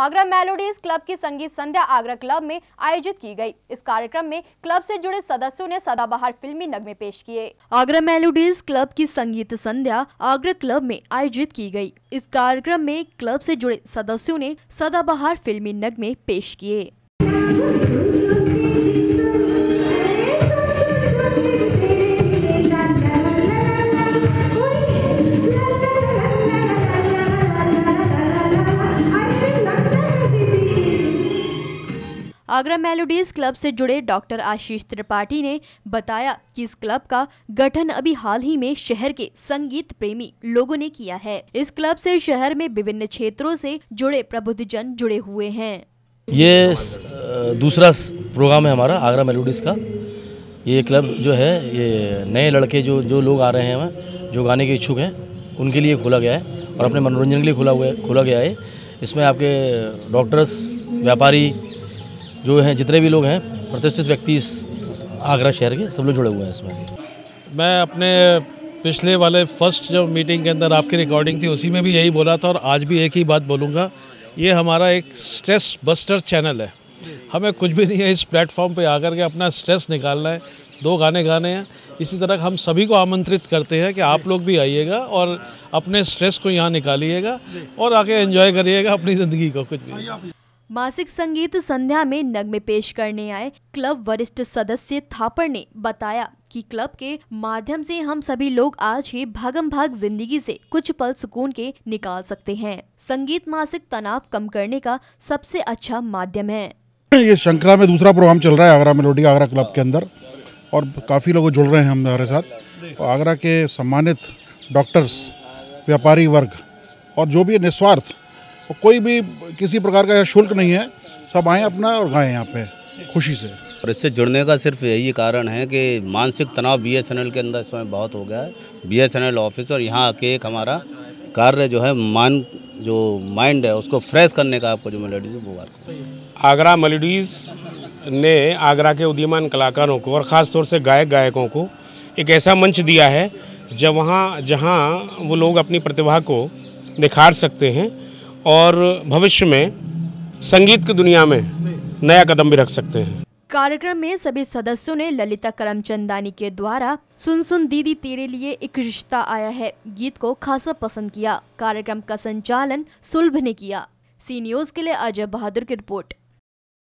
Agra melodies club की संगीत संध्या Agra club में आयोजित की गई। इस कार्यक्रम में क्लब से जुड़े सदस्यों ने सदाबहार फिल्मी नगमे पेश किए आगरा मेलोडीज क्लब की संगीत संध्या आगरा क्लब में आयोजित की गयी इस कार्यक्रम में क्लब से जुड़े सदस्यों ने सदाबहार फिल्मी नगमे पेश किए आगरा मेलोडीज क्लब से जुड़े डॉक्टर आशीष त्रिपाठी ने बताया कि इस क्लब का गठन अभी हाल ही में शहर के संगीत प्रेमी लोगों ने किया है इस क्लब से शहर में विभिन्न क्षेत्रों से जुड़े प्रबुद्ध जन जुड़े हुए हैं ये दूसरा प्रोग्राम है हमारा आगरा मेलोडीज का ये क्लब जो है ये नए लड़के जो जो लोग आ रहे हैं जो गाने के इच्छुक हैं उनके लिए खोला गया है और अपने मनोरंजन के लिए खोला हुआ खोला गया है इसमें आपके डॉक्टर्स व्यापारी जो हैं जितने भी लोग हैं प्रतिष्ठित व्यक्ति इस आगरा शहर के सब लोग जुड़े हुए हैं इसमें मैं अपने पिछले वाले फर्स्ट जब मीटिंग के अंदर आपकी रिकॉर्डिंग थी उसी में भी यही बोला था और आज भी एक ही बात बोलूँगा ये हमारा एक स्ट्रेस बस्टर चैनल है हमें कुछ भी नहीं है इस प्लेटफॉर्म पर आकर के अपना स्ट्रेस निकालना है दो गाने गाने हैं इसी तरह हम सभी को आमंत्रित करते हैं कि आप लोग भी आइएगा और अपने स्ट्रेस को यहाँ निकालिएगा और आके एंजॉय करिएगा अपनी ज़िंदगी को कुछ भी मासिक संगीत संध्या में नगमे पेश करने आए क्लब वरिष्ठ सदस्य थापर ने बताया कि क्लब के माध्यम से हम सभी लोग आज ही भागम भाग जिंदगी से कुछ पल सुकून के निकाल सकते हैं संगीत मासिक तनाव कम करने का सबसे अच्छा माध्यम है ये शंकरा में दूसरा प्रोग्राम चल रहा है आगरा मेलोडी आगरा क्लब के अंदर और काफ़ी लोग जुड़ रहे हैं हमारे साथ आगरा के सम्मानित डॉक्टर्स व्यापारी वर्ग और जो भी निस्वार्थ और कोई भी किसी प्रकार का शुल्क नहीं है सब आएँ अपना और गाएँ यहाँ पे खुशी से और इससे जुड़ने का सिर्फ यही कारण है कि मानसिक तनाव बीएसएनएल के अंदर समय बहुत हो गया है बीएसएनएल ऑफिस और यहाँ आके एक हमारा कार्य जो है मान जो माइंड है उसको फ्रेश करने का आपको जो वो मुबारक आगरा मलेडीज़ ने आगरा के उदीमान कलाकारों को और ख़ास तौर से गायक गायकों को एक ऐसा मंच दिया है जब वहाँ जहाँ वो लोग अपनी प्रतिभा को निखार सकते हैं और भविष्य में संगीत की दुनिया में नया कदम भी रख सकते हैं कार्यक्रम में सभी सदस्यों ने ललिता करमचंदानी के द्वारा सुन सुन दीदी तेरे लिए एक रिश्ता आया है गीत को खासा पसंद किया कार्यक्रम का संचालन सुलभ ने किया सी न्यूज के लिए अजय बहादुर की रिपोर्ट